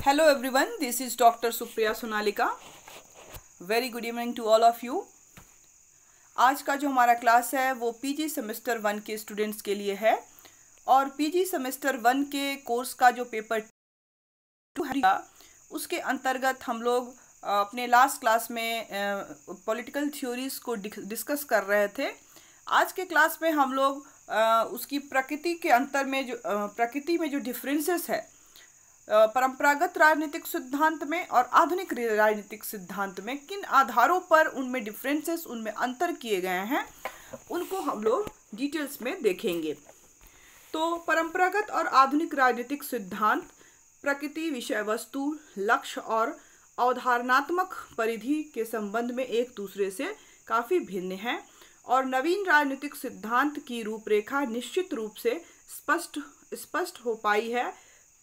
hello everyone this is doctor Supriya Sonalika very good evening to all of you आज का जो हमारा क्लास है वो पीजी सेमेस्टर वन के स्टूडेंट्स के लिए है और पीजी सेमेस्टर वन के कोर्स का जो पेपर टू है उसके अंतर्गत हम लोग अपने लास्ट क्लास में पॉलिटिकल थ्योरीज को डिस्कस कर रहे थे आज के क्लास में हम लोग उसकी प्रकृति के अंतर में जो प्रकृति में जो डिफरेंसेस है परंपरागत राजनीतिक सिद्धांत में और आधुनिक राजनीतिक सिद्धांत में किन आधारों पर उनमें डिफरेंसेस उनमें अंतर किए गए हैं उनको हम लोग डिटेल्स में देखेंगे तो परंपरागत और आधुनिक राजनीतिक सिद्धांत प्रकृति विषय वस्तु लक्ष्य और अवधारणात्मक परिधि के संबंध में एक दूसरे से काफ़ी भिन्न हैं और नवीन राजनीतिक सिद्धांत की रूपरेखा निश्चित रूप से स्पष्ट स्पष्ट हो पाई है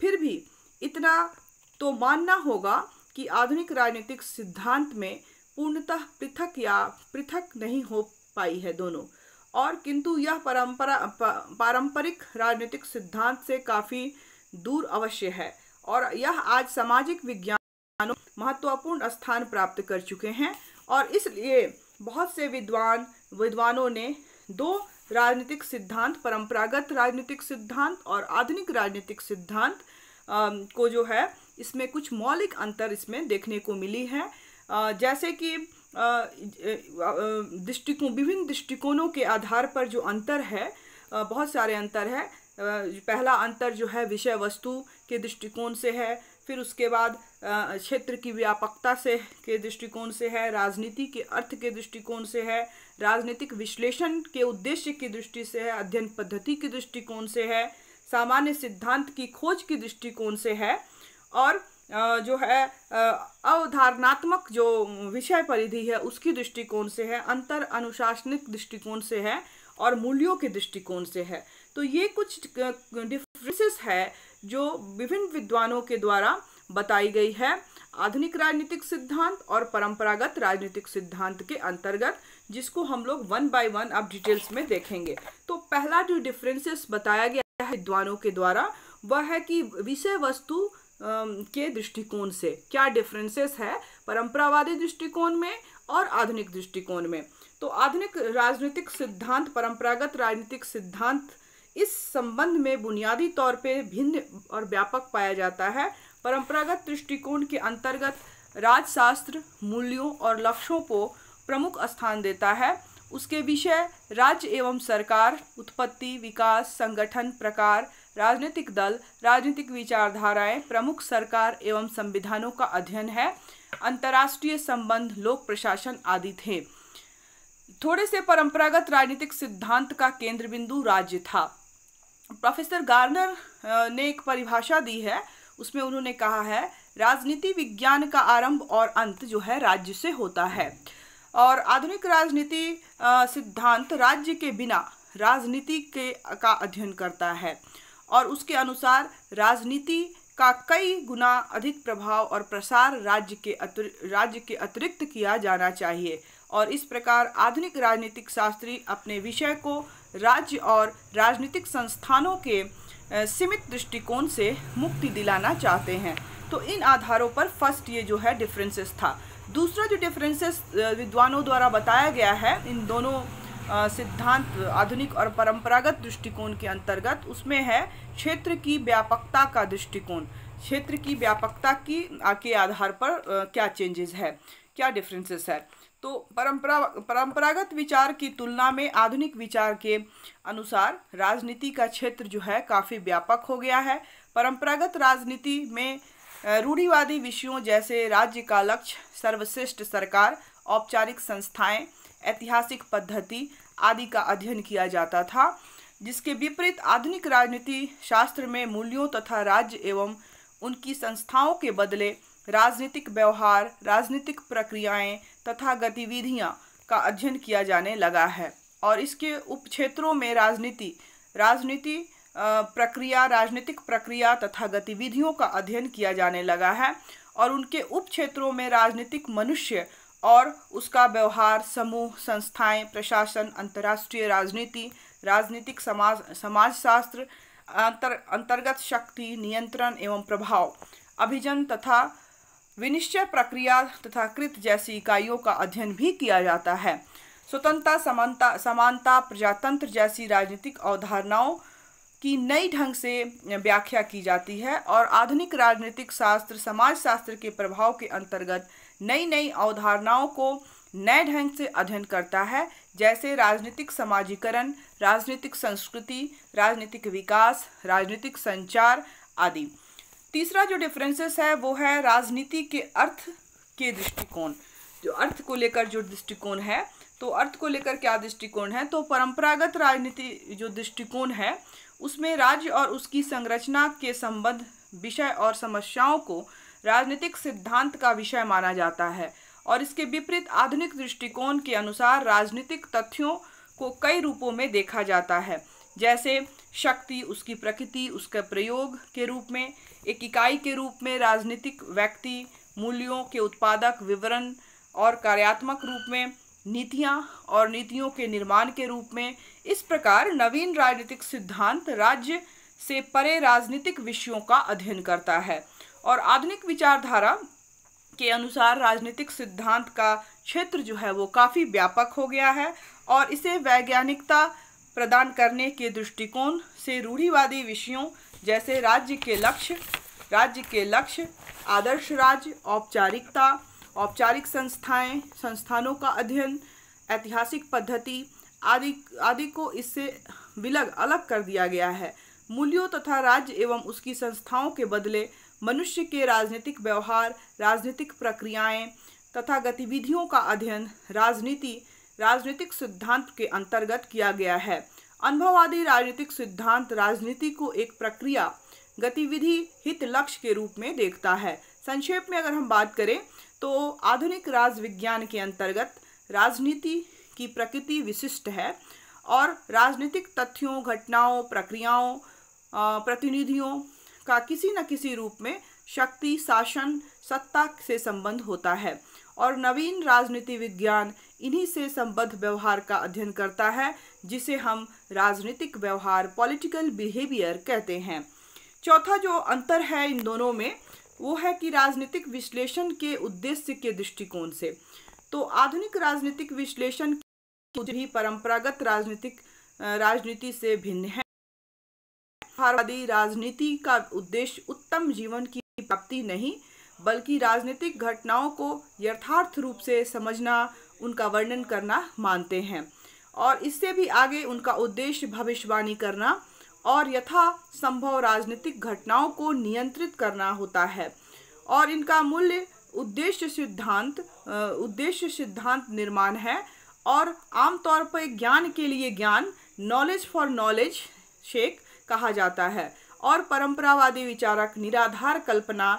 फिर भी इतना तो मानना होगा कि आधुनिक राजनीतिक सिद्धांत में पूर्णतः पृथक या पृथक नहीं हो पाई है दोनों और किंतु यह परंपरा पारंपरिक राजनीतिक सिद्धांत से काफ़ी दूर अवश्य है और यह आज सामाजिक विज्ञानों महत्वपूर्ण स्थान प्राप्त कर चुके हैं और इसलिए बहुत से विद्वान विद्वानों ने दो राजनीतिक सिद्धांत परंपरागत राजनीतिक सिद्धांत और आधुनिक राजनीतिक सिद्धांत को जो है इसमें कुछ मौलिक अंतर इसमें देखने को मिली है जैसे कि दृष्टिकोण विभिन्न दृष्टिकोणों के आधार पर जो अंतर है बहुत सारे अंतर है पहला अंतर जो है विषय वस्तु के दृष्टिकोण से है फिर उसके बाद क्षेत्र की व्यापकता से के दृष्टिकोण से है राजनीति के अर्थ के दृष्टिकोण से है राजनीतिक विश्लेषण के उद्देश्य की दृष्टि से है अध्ययन पद्धति के दृष्टिकोण से है सामान्य सिद्धांत की खोज की दृष्टिकोण से है और जो है अवधारणात्मक जो विषय परिधि है उसकी दृष्टिकोण से है अंतर अनुशासनिक दृष्टिकोण से है और मूल्यों के दृष्टिकोण से है तो ये कुछ डिफ्रेंसेस है जो विभिन्न विद्वानों के द्वारा बताई गई है आधुनिक राजनीतिक सिद्धांत और परंपरागत राजनीतिक सिद्धांत के अंतर्गत जिसको हम लोग वन बाय वन अब डिटेल्स में देखेंगे तो पहला जो डिफरेंसेस बताया गया है विद्वानों के द्वारा वह है कि विषय वस्तु के दृष्टिकोण से क्या डिफरेंसेस है परंपरावादी दृष्टिकोण में और आधुनिक दृष्टिकोण में तो आधुनिक राजनीतिक सिद्धांत परंपरागत राजनीतिक सिद्धांत इस संबंध में बुनियादी तौर पे भिन्न और व्यापक पाया जाता है परंपरागत दृष्टिकोण के अंतर्गत राजशास्त्र मूल्यों और लक्ष्यों को प्रमुख स्थान देता है उसके विषय राज्य एवं सरकार उत्पत्ति विकास संगठन प्रकार राजनीतिक दल राजनीतिक विचारधाराएं प्रमुख सरकार एवं संविधानों का अध्ययन है अंतर्राष्ट्रीय संबंध लोक प्रशासन आदि थे थोड़े से परंपरागत राजनीतिक सिद्धांत का केंद्र बिंदु राज्य था प्रोफेसर गार्नर ने एक परिभाषा दी है उसमें उन्होंने कहा है राजनीति विज्ञान का आरंभ और अंत जो है राज्य से होता है और आधुनिक राजनीति सिद्धांत राज्य के बिना राजनीति के का अध्ययन करता है और उसके अनुसार राजनीति का कई गुना अधिक प्रभाव और प्रसार राज्य के राज्य के अतिरिक्त किया जाना चाहिए और इस प्रकार आधुनिक राजनीतिक शास्त्री अपने विषय को राज्य और राजनीतिक संस्थानों के सीमित दृष्टिकोण से मुक्ति दिलाना चाहते हैं तो इन आधारों पर फर्स्ट ये जो है डिफरेंसेस था दूसरा जो डिफरेंसेस विद्वानों द्वारा बताया गया है इन दोनों सिद्धांत आधुनिक और परंपरागत दृष्टिकोण के अंतर्गत उसमें है क्षेत्र की व्यापकता का दृष्टिकोण क्षेत्र की व्यापकता की के आधार पर क्या चेंजेस है क्या डिफरेंसेस है तो परंपरा परंपरागत विचार की तुलना में आधुनिक विचार के अनुसार राजनीति का क्षेत्र जो है काफ़ी व्यापक हो गया है परंपरागत राजनीति में रूढ़ीवादी विषयों जैसे राज्य का लक्ष्य सर्वश्रेष्ठ सरकार औपचारिक संस्थाएं, ऐतिहासिक पद्धति आदि का अध्ययन किया जाता था जिसके विपरीत आधुनिक राजनीति शास्त्र में मूल्यों तथा राज्य एवं उनकी संस्थाओं के बदले राजनीतिक व्यवहार राजनीतिक प्रक्रियाएं तथा गतिविधियां का अध्ययन किया जाने लगा है और इसके उपक्षेत्रों में राजनीति राजनीति प्रक्रिया राजनीतिक प्रक्रिया तथा गतिविधियों का अध्ययन किया जाने लगा है और उनके उप क्षेत्रों में राजनीतिक मनुष्य और उसका व्यवहार समूह संस्थाएं प्रशासन अंतर्राष्ट्रीय राजनीति राजनीतिक समाज समाजशास्त्र अंतर अंतर्गत शक्ति नियंत्रण एवं प्रभाव अभिजन तथा विनिश्चय प्रक्रिया तथा कृत जैसी इकाइयों का अध्ययन भी किया जाता है स्वतंत्रता समानता समानता प्रजातंत्र जैसी राजनीतिक अवधारणाओं की नई ढंग से व्याख्या की जाती है और आधुनिक राजनीतिक शास्त्र समाज शास्त्र के प्रभाव के अंतर्गत नई नई अवधारणाओं को नए ढंग से अध्ययन करता है जैसे राजनीतिक समाजीकरण राजनीतिक संस्कृति राजनीतिक विकास राजनीतिक संचार आदि तीसरा जो डिफरेंसेस है वो है राजनीति के अर्थ के दृष्टिकोण जो अर्थ को लेकर जो दृष्टिकोण है तो अर्थ को लेकर क्या दृष्टिकोण है तो परंपरागत राजनीति जो दृष्टिकोण है उसमें राज्य और उसकी संरचना के संबंध विषय और समस्याओं को राजनीतिक सिद्धांत का विषय माना जाता है और इसके विपरीत आधुनिक दृष्टिकोण के अनुसार राजनीतिक तथ्यों को कई रूपों में देखा जाता है जैसे शक्ति उसकी प्रकृति उसका प्रयोग के रूप में एक इकाई के रूप में राजनीतिक व्यक्ति मूल्यों के उत्पादक विवरण और कार्यात्मक रूप में नीतियां और नीतियों के निर्माण के रूप में इस प्रकार नवीन राजनीतिक सिद्धांत राज्य से परे राजनीतिक विषयों का अध्ययन करता है और आधुनिक विचारधारा के अनुसार राजनीतिक सिद्धांत का क्षेत्र जो है वो काफ़ी व्यापक हो गया है और इसे वैज्ञानिकता प्रदान करने के दृष्टिकोण से रूढ़िवादी विषयों जैसे राज्य के लक्ष्य राज्य के लक्ष्य आदर्श राज्य औपचारिकता औपचारिक संस्थाएं संस्थानों का अध्ययन ऐतिहासिक पद्धति आदि आदि को इससे विलग अलग कर दिया गया है मूल्यों तथा राज्य एवं उसकी संस्थाओं के बदले मनुष्य के राजनीतिक व्यवहार राजनीतिक प्रक्रियाएं तथा गतिविधियों का अध्ययन राजनीति राजनीतिक सिद्धांत के अंतर्गत किया गया है अनुभववादी राजनीतिक सिद्धांत राजनीति को एक प्रक्रिया गतिविधि हित लक्ष्य के रूप में देखता है संक्षेप में अगर हम बात करें तो आधुनिक राज विज्ञान के अंतर्गत राजनीति की प्रकृति विशिष्ट है और राजनीतिक तथ्यों घटनाओं प्रक्रियाओं प्रतिनिधियों का किसी न किसी रूप में शक्ति शासन सत्ता से संबंध होता है और नवीन राजनीति विज्ञान इन्हीं से संबद्ध व्यवहार का अध्ययन करता है जिसे हम राजनीतिक व्यवहार पॉलिटिकल बिहेवियर कहते हैं चौथा जो अंतर है इन दोनों में वो है कि राजनीतिक विश्लेषण के उद्देश्य के दृष्टिकोण से तो आधुनिक राजनीतिक विश्लेषण ही परंपरागत राजनीतिक राजनीति से भिन्न है राजनीति का उद्देश्य उत्तम जीवन की प्राप्ति नहीं बल्कि राजनीतिक घटनाओं को यथार्थ रूप से समझना उनका वर्णन करना मानते हैं और इससे भी आगे उनका उद्देश्य भविष्यवाणी करना और यथा संभव राजनीतिक घटनाओं को नियंत्रित करना होता है और इनका मूल्य उद्देश्य सिद्धांत उद्देश्य सिद्धांत निर्माण है और आमतौर पर ज्ञान के लिए ज्ञान नॉलेज फॉर नॉलेज शेख कहा जाता है और परंपरावादी विचारक निराधार कल्पना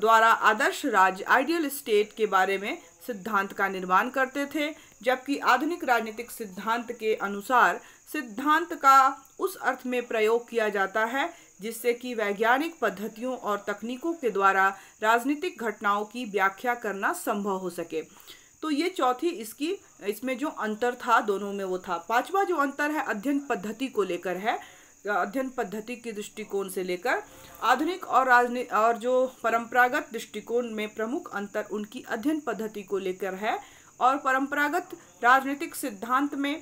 द्वारा आदर्श राज्य आइडियल स्टेट के बारे में सिद्धांत का निर्माण करते थे जबकि आधुनिक राजनीतिक सिद्धांत के अनुसार सिद्धांत का उस अर्थ में प्रयोग किया जाता है जिससे कि वैज्ञानिक पद्धतियों और तकनीकों के द्वारा राजनीतिक घटनाओं की व्याख्या करना संभव हो सके तो ये चौथी इसकी इसमें जो अंतर था दोनों में वो था पांचवा जो अंतर है अध्ययन पद्धति को लेकर है अध्ययन पद्धति के दृष्टिकोण से लेकर आधुनिक और राजनी और जो परंपरागत दृष्टिकोण में प्रमुख अंतर उनकी अध्ययन पद्धति को लेकर है और परंपरागत राजनीतिक सिद्धांत में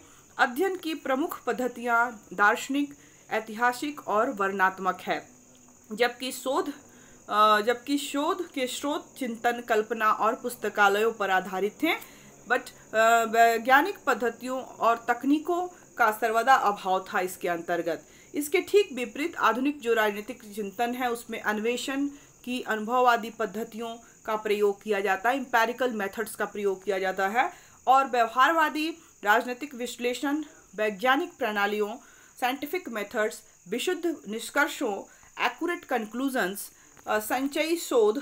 अध्ययन की प्रमुख पद्धतियाँ दार्शनिक ऐतिहासिक और वर्णात्मक है जबकि शोध जबकि शोध के स्रोत चिंतन कल्पना और पुस्तकालयों पर आधारित थे बट वैज्ञानिक पद्धतियों और तकनीकों का सर्वदा अभाव था इसके अंतर्गत इसके ठीक विपरीत आधुनिक जो राजनीतिक चिंतन है उसमें अन्वेषण की अनुभववादी पद्धतियों का प्रयोग किया जाता है इम्पेरिकल मेथड्स का प्रयोग किया जाता है और व्यवहारवादी राजनीतिक विश्लेषण वैज्ञानिक प्रणालियों साइंटिफिक मेथड्स विशुद्ध निष्कर्षों एक्यूरेट कंक्लूजन्स संचयी शोध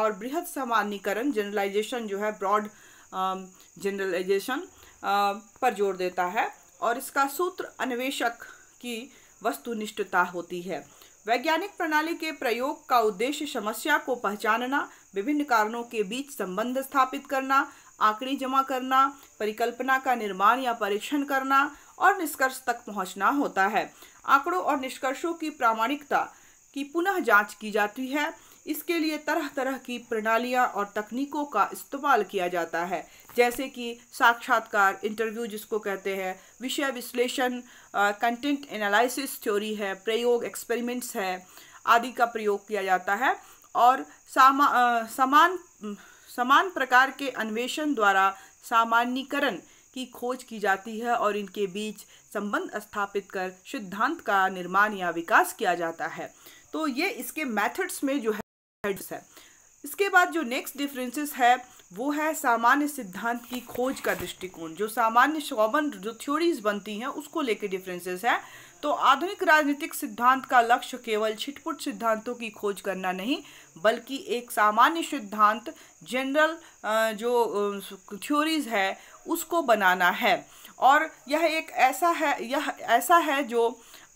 और बृहद सामान्यकरण जनरलाइजेशन जो है ब्रॉड जनरलाइजेशन पर जोर देता है और इसका सूत्र अन्वेषक की वस्तुनिष्ठता होती है वैज्ञानिक प्रणाली के प्रयोग का उद्देश्य समस्या को पहचानना विभिन्न कारणों के बीच संबंध स्थापित करना आंकड़े जमा करना परिकल्पना का निर्माण या परीक्षण करना और निष्कर्ष तक पहुंचना होता है आंकड़ों और निष्कर्षों की प्रामाणिकता की पुनः जांच की जाती है इसके लिए तरह तरह की प्रणालियां और तकनीकों का इस्तेमाल किया जाता है जैसे कि साक्षात्कार इंटरव्यू जिसको कहते हैं विषय विश्लेषण कंटेंट एनालिसिस थ्योरी है प्रयोग एक्सपेरिमेंट्स है आदि का प्रयोग किया जाता है और सामा आ, समान समान प्रकार के अन्वेषण द्वारा सामान्यकरण की खोज की जाती है और इनके बीच संबंध स्थापित कर सिद्धांत का निर्माण या विकास किया जाता है तो ये इसके मेथड्स में जो है इसके बाद जो नेक्स्ट डिफरेंसेस है वो है सामान्य सिद्धांत की खोज का दृष्टिकोण जो सामान्य कॉमन जो थ्योरीज बनती हैं उसको लेके डिफरेंसेस है तो आधुनिक राजनीतिक सिद्धांत का लक्ष्य केवल छिटपुट सिद्धांतों की खोज करना नहीं बल्कि एक सामान्य सिद्धांत जनरल जो थ्योरीज है उसको बनाना है और यह एक ऐसा है यह ऐसा है जो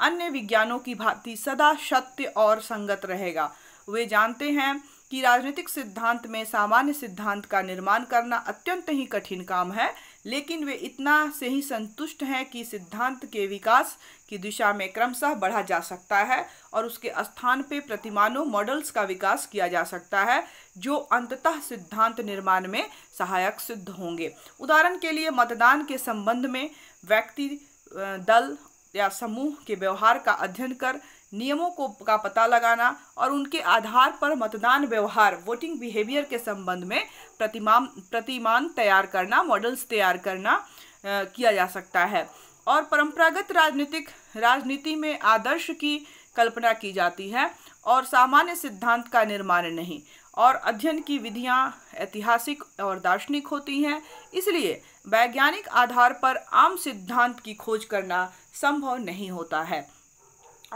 अन्य विज्ञानों की भांति सदा सत्य और संगत रहेगा वे जानते हैं कि राजनीतिक सिद्धांत में सामान्य सिद्धांत का निर्माण करना अत्यंत ही कठिन काम है लेकिन वे इतना से ही संतुष्ट हैं कि सिद्धांत के विकास की दिशा में क्रमशः बढ़ा जा सकता है और उसके स्थान पर प्रतिमानों मॉडल्स का विकास किया जा सकता है जो अंततः सिद्धांत निर्माण में सहायक सिद्ध होंगे उदाहरण के लिए मतदान के संबंध में व्यक्ति दल या समूह के व्यवहार का अध्ययन कर नियमों को का पता लगाना और उनके आधार पर मतदान व्यवहार वोटिंग बिहेवियर के संबंध में प्रतिमान प्रतिमान तैयार करना मॉडल्स तैयार करना आ, किया जा सकता है और परंपरागत राजनीतिक राजनीति में आदर्श की कल्पना की जाती है और सामान्य सिद्धांत का निर्माण नहीं और अध्ययन की विधियां ऐतिहासिक और दार्शनिक होती हैं इसलिए वैज्ञानिक आधार पर आम सिद्धांत की खोज करना संभव नहीं होता है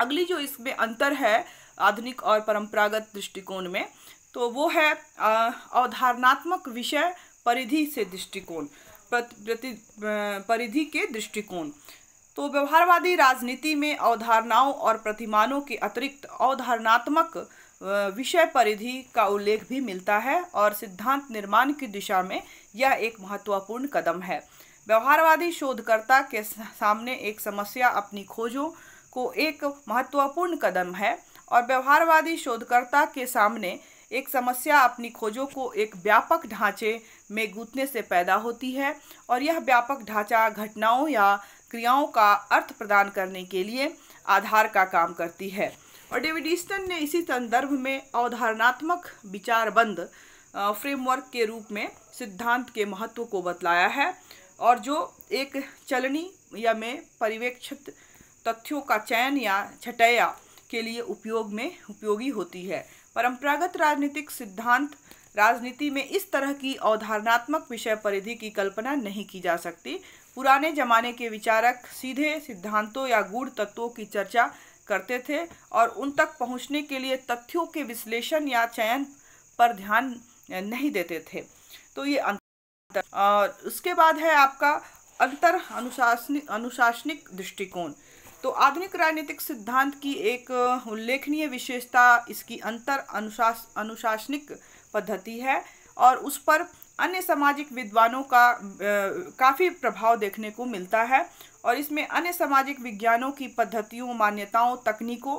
अगली जो इसमें अंतर है आधुनिक और परंपरागत दृष्टिकोण में तो वो है अवधारणात्मक विषय परिधि से दृष्टिकोण प्रति परिधि के दृष्टिकोण तो व्यवहारवादी राजनीति में अवधारणाओं और प्रतिमानों के अतिरिक्त अवधारणात्मक विषय परिधि का उल्लेख भी मिलता है और सिद्धांत निर्माण की दिशा में यह एक महत्वपूर्ण कदम है व्यवहारवादी शोधकर्ता के सामने एक समस्या अपनी खोजों को एक महत्वपूर्ण कदम है और व्यवहारवादी शोधकर्ता के सामने एक समस्या अपनी खोजों को एक व्यापक ढांचे में गूंथने से पैदा होती है और यह व्यापक ढांचा घटनाओं या क्रियाओं का अर्थ प्रदान करने के लिए आधार का काम करती है और डेविड ईस्टन ने इसी संदर्भ में अवधारणात्मक विचारबंद फ्रेमवर्क के रूप में सिद्धांत के महत्व को बतलाया है और जो एक चलनी या में परिवेक्षित तथ्यों का चयन या छटैया के लिए उपयोग में उपयोगी होती है परंपरागत राजनीतिक सिद्धांत राजनीति में इस तरह की अवधारणात्मक विषय परिधि की कल्पना नहीं की जा सकती पुराने जमाने के विचारक सीधे सिद्धांतों या गूढ़ तत्वों की चर्चा करते थे और उन तक पहुंचने के लिए तथ्यों के विश्लेषण या चयन पर ध्यान नहीं देते थे तो ये अंतर और उसके बाद है आपका अंतर अनुशासनिक अनुशासनिक दृष्टिकोण तो आधुनिक राजनीतिक सिद्धांत की एक उल्लेखनीय विशेषता इसकी अंतर अनुशास अनुशासनिक पद्धति है और उस पर अन्य सामाजिक विद्वानों का काफ़ी प्रभाव देखने को मिलता है और इसमें अन्य सामाजिक विज्ञानों की पद्धतियों मान्यताओं तकनीकों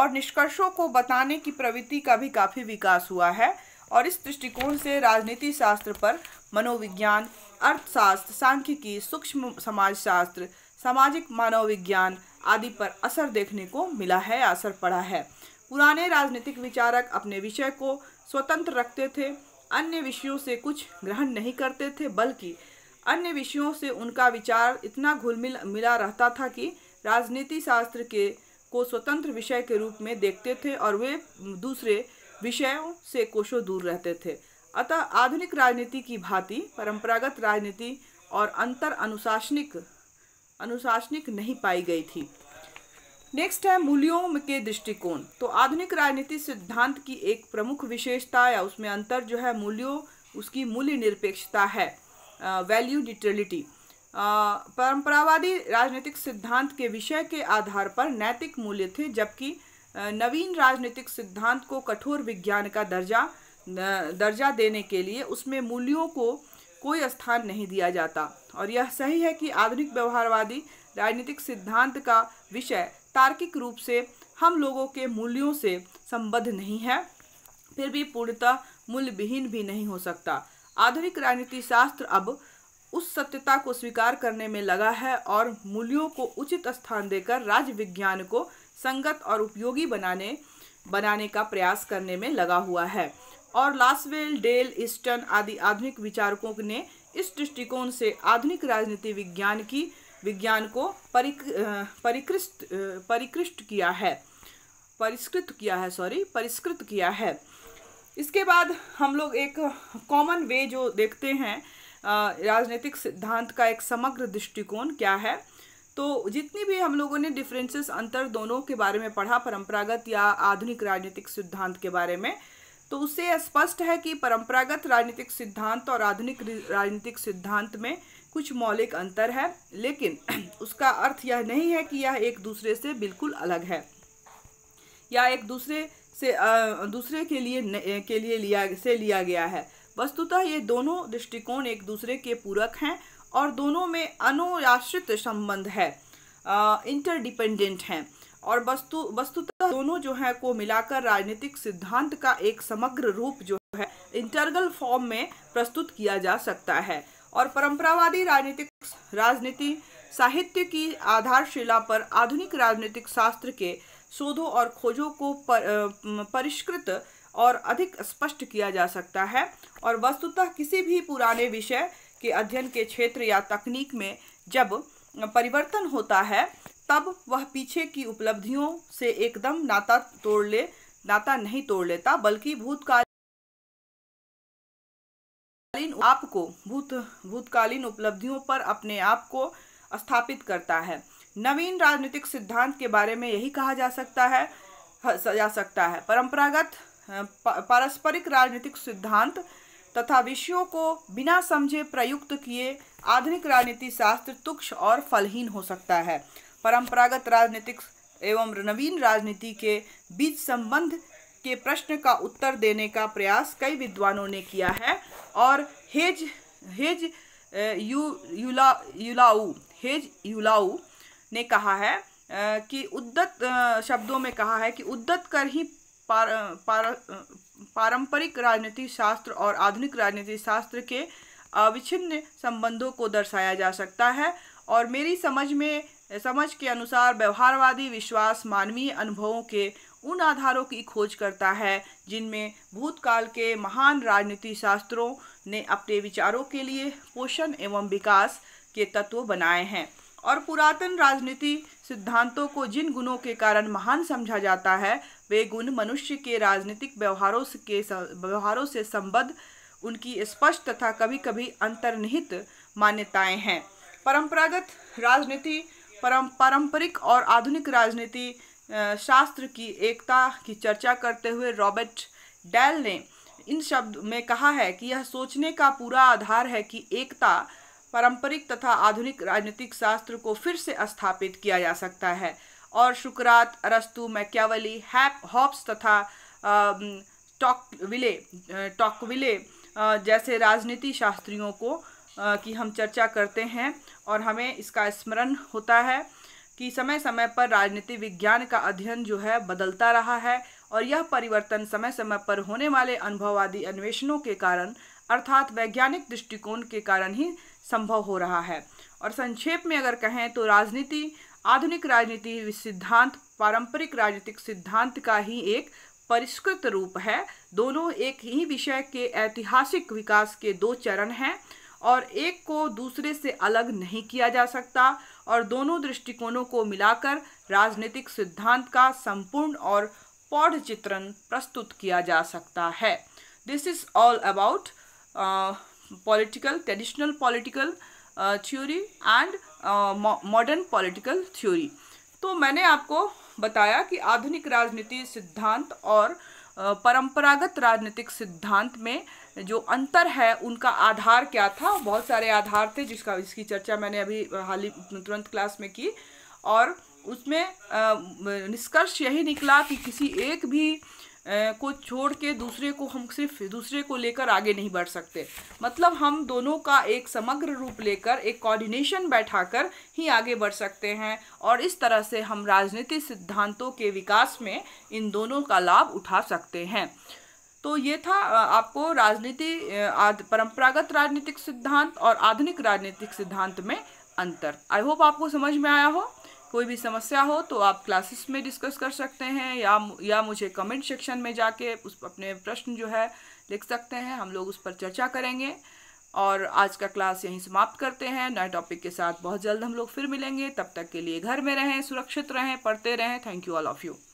और निष्कर्षों को बताने की प्रवृत्ति का भी काफ़ी विकास हुआ है और इस दृष्टिकोण से राजनीति शास्त्र पर मनोविज्ञान अर्थशास्त्र सांख्यिकी सूक्ष्म समाजशास्त्र सामाजिक मानव विज्ञान आदि पर असर देखने को मिला है असर पड़ा है पुराने राजनीतिक विचारक अपने विषय को स्वतंत्र रखते थे अन्य विषयों से कुछ ग्रहण नहीं करते थे बल्कि अन्य विषयों से उनका विचार इतना घुल मिला रहता था कि राजनीति शास्त्र के को स्वतंत्र विषय के रूप में देखते थे और वे दूसरे विषयों से कोशों दूर रहते थे अतः आधुनिक राजनीति की भांति परंपरागत राजनीति और अंतर अनुशासनिक अनुशासनिक नहीं पाई गई थी नेक्स्ट है मूल्यों के दृष्टिकोण तो आधुनिक राजनीति सिद्धांत की एक प्रमुख विशेषता या उसमें अंतर जो है मूल्यों उसकी मूल्य निरपेक्षता है वैल्यू न्यूट्रलिटी परंपरावादी राजनीतिक सिद्धांत के विषय के आधार पर नैतिक मूल्य थे जबकि नवीन राजनीतिक सिद्धांत को कठोर विज्ञान का दर्जा दर्जा देने के लिए उसमें मूल्यों को कोई स्थान नहीं दिया जाता और यह सही है कि आधुनिक व्यवहारवादी राजनीतिक सिद्धांत का विषय तार्किक रूप से हम लोगों के मूल्यों से संबद्ध नहीं है फिर भी पूर्णतः मूल्य विहीन भी नहीं हो सकता आधुनिक राजनीति शास्त्र अब उस सत्यता को स्वीकार करने में लगा है और मूल्यों को उचित स्थान देकर राज्य विज्ञान को संगत और उपयोगी बनाने बनाने का प्रयास करने में लगा हुआ है और लासवेल डेल इस्टन आदि आधुनिक विचारकों ने इस दृष्टिकोण से आधुनिक राजनीति विज्ञान की विज्ञान को परिक परिकृष्ट परिकृष्ट किया है परिष्कृत किया है सॉरी परिष्कृत किया है इसके बाद हम लोग एक कॉमन वे जो देखते हैं राजनीतिक सिद्धांत का एक समग्र दृष्टिकोण क्या है तो जितनी भी हम लोगों ने डिफरेंसेस अंतर दोनों के बारे में पढ़ा परंपरागत या आधुनिक राजनीतिक सिद्धांत के बारे में तो उससे स्पष्ट है कि परंपरागत राजनीतिक सिद्धांत और आधुनिक राजनीतिक सिद्धांत में कुछ मौलिक अंतर है लेकिन उसका अर्थ यह नहीं है कि यह एक दूसरे से बिल्कुल अलग है या एक दूसरे से दूसरे के लिए के लिए लिया से लिया गया है वस्तुतः ये दोनों दृष्टिकोण एक दूसरे के पूरक हैं और दोनों में अनुयाश्रित संबंध है इंटरडिपेंडेंट हैं और वस्तु वस्तुतः दोनों जो है को मिलाकर राजनीतिक सिद्धांत का एक समग्र रूप जो है इंटरगल फॉर्म में प्रस्तुत किया जा सकता है और परंपरावादी राजनीतिक राजनीति साहित्य की आधारशिला पर आधुनिक राजनीतिक शास्त्र के शोधों और खोजों को पर, परिष्कृत और अधिक स्पष्ट किया जा सकता है और वस्तुतः किसी भी पुराने विषय के अध्ययन के क्षेत्र या तकनीक में जब परिवर्तन होता है तब वह पीछे की उपलब्धियों से एकदम नाता तोड़ ले नाता नहीं तोड़ लेता बल्कि भूतकालीन आपको भूत भूतकालीन उपलब्धियों पर अपने आप को स्थापित करता है नवीन राजनीतिक सिद्धांत के बारे में यही कहा जा सकता है जा सकता है परंपरागत पारस्परिक राजनीतिक सिद्धांत तथा विषयों को बिना समझे प्रयुक्त किए आधुनिक राजनीति शास्त्र तुक्ष और फलहीन हो सकता है परंपरागत राजनीतिक एवं नवीन राजनीति के बीच संबंध के प्रश्न का उत्तर देने का प्रयास कई विद्वानों ने किया है और हेज हेज यू युला युलाऊ हेज युलाऊ ने कहा है कि उद्दत शब्दों में कहा है कि उद्दत कर ही पार, पार, पारंपरिक राजनीति शास्त्र और आधुनिक राजनीति शास्त्र के अविच्छिन्न संबंधों को दर्शाया जा सकता है और मेरी समझ में समझ के अनुसार व्यवहारवादी विश्वास मानवीय अनुभवों के उन आधारों की खोज करता है जिनमें भूतकाल के महान राजनीति शास्त्रों ने अपने विचारों के लिए पोषण एवं विकास के तत्व बनाए हैं और पुरातन राजनीति सिद्धांतों को जिन गुणों के कारण महान समझा जाता है वे गुण मनुष्य के राजनीतिक व्यवहारों के व्यवहारों से संबद्ध उनकी स्पष्ट तथा कभी कभी अंतर्निहित मान्यताएं हैं परंपरागत राजनीति परम पारंपरिक और आधुनिक राजनीति शास्त्र की एकता की चर्चा करते हुए रॉबर्ट डैल ने इन शब्द में कहा है कि यह सोचने का पूरा आधार है कि एकता पारंपरिक तथा आधुनिक राजनीतिक शास्त्र को फिर से स्थापित किया जा सकता है और शुक्रात अरस्तु मैक्यावली हैप हॉप्स तथा टॉकविले टॉकविले जैसे राजनीति शास्त्रियों को की हम चर्चा करते हैं और हमें इसका स्मरण होता है कि समय समय पर राजनीति विज्ञान का अध्ययन जो है बदलता रहा है और यह परिवर्तन समय समय पर होने वाले अनुभववादी अन्वेषणों के कारण अर्थात वैज्ञानिक दृष्टिकोण के कारण ही संभव हो रहा है और संक्षेप में अगर कहें तो राजनीति आधुनिक राजनीति सिद्धांत पारंपरिक राजनीतिक सिद्धांत का ही एक परिष्कृत रूप है दोनों एक ही विषय के ऐतिहासिक विकास के दो चरण हैं और एक को दूसरे से अलग नहीं किया जा सकता और दोनों दृष्टिकोणों को मिलाकर राजनीतिक सिद्धांत का संपूर्ण और पौढ़ चित्रण प्रस्तुत किया जा सकता है this is all about political traditional political theory and modern political theory तो मैंने आपको बताया कि आधुनिक राजनीति सिद्धांत और परंपरागत राजनीतिक सिद्धांत में जो अंतर है उनका आधार क्या था बहुत सारे आधार थे जिसका इसकी चर्चा मैंने अभी हाल ही तुरंत क्लास में की और उसमें निष्कर्ष यही निकला कि किसी एक भी को छोड़ के दूसरे को हम सिर्फ दूसरे को लेकर आगे नहीं बढ़ सकते मतलब हम दोनों का एक समग्र रूप लेकर एक कोऑर्डिनेशन बैठाकर ही आगे बढ़ सकते हैं और इस तरह से हम राजनीतिक सिद्धांतों के विकास में इन दोनों का लाभ उठा सकते हैं तो ये था आपको राजनीति परंपरागत राजनीतिक सिद्धांत और आधुनिक राजनीतिक सिद्धांत में अंतर आई होप आपको समझ में आया हो कोई भी समस्या हो तो आप क्लासेस में डिस्कस कर सकते हैं या या मुझे कमेंट सेक्शन में जाके उस अपने प्रश्न जो है लिख सकते हैं हम लोग उस पर चर्चा करेंगे और आज का क्लास यहीं समाप्त करते हैं नए टॉपिक के साथ बहुत जल्द हम लोग फिर मिलेंगे तब तक के लिए घर में रहें सुरक्षित रहें पढ़ते रहें thank you all of you